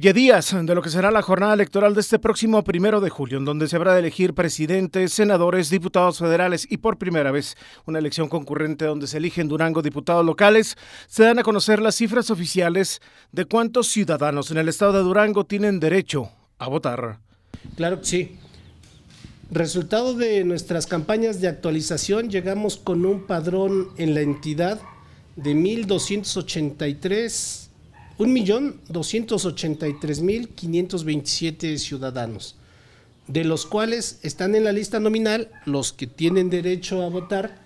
Y días de lo que será la jornada electoral de este próximo primero de julio, en donde se habrá de elegir presidentes, senadores, diputados federales y por primera vez una elección concurrente donde se eligen Durango diputados locales, se dan a conocer las cifras oficiales de cuántos ciudadanos en el estado de Durango tienen derecho a votar. Claro que sí. Resultado de nuestras campañas de actualización, llegamos con un padrón en la entidad de 1.283 1.283.527 ciudadanos, de los cuales están en la lista nominal los que tienen derecho a votar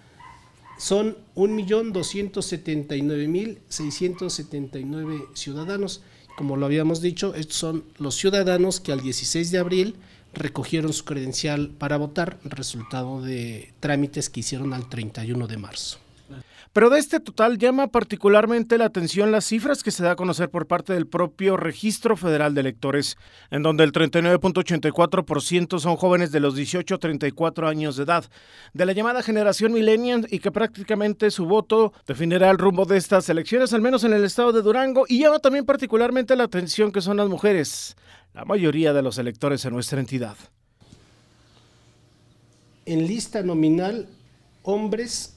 son 1.279.679 ciudadanos. Como lo habíamos dicho, estos son los ciudadanos que al 16 de abril recogieron su credencial para votar, resultado de trámites que hicieron al 31 de marzo. Pero de este total llama particularmente la atención las cifras que se da a conocer por parte del propio Registro Federal de Electores, en donde el 39.84% son jóvenes de los 18 a 34 años de edad, de la llamada generación millennial y que prácticamente su voto definirá el rumbo de estas elecciones, al menos en el estado de Durango, y llama también particularmente la atención que son las mujeres, la mayoría de los electores en nuestra entidad. En lista nominal, hombres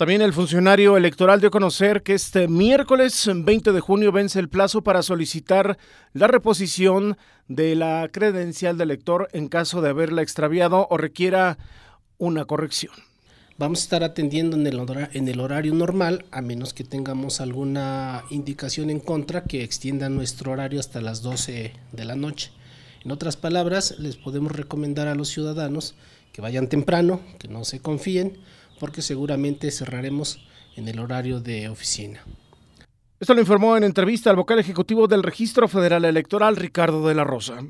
También el funcionario electoral dio a conocer que este miércoles 20 de junio vence el plazo para solicitar la reposición de la credencial de elector en caso de haberla extraviado o requiera una corrección. Vamos a estar atendiendo en el, en el horario normal, a menos que tengamos alguna indicación en contra que extienda nuestro horario hasta las 12 de la noche. En otras palabras, les podemos recomendar a los ciudadanos que vayan temprano, que no se confíen, porque seguramente cerraremos en el horario de oficina. Esto lo informó en entrevista al vocal ejecutivo del Registro Federal Electoral, Ricardo de la Rosa.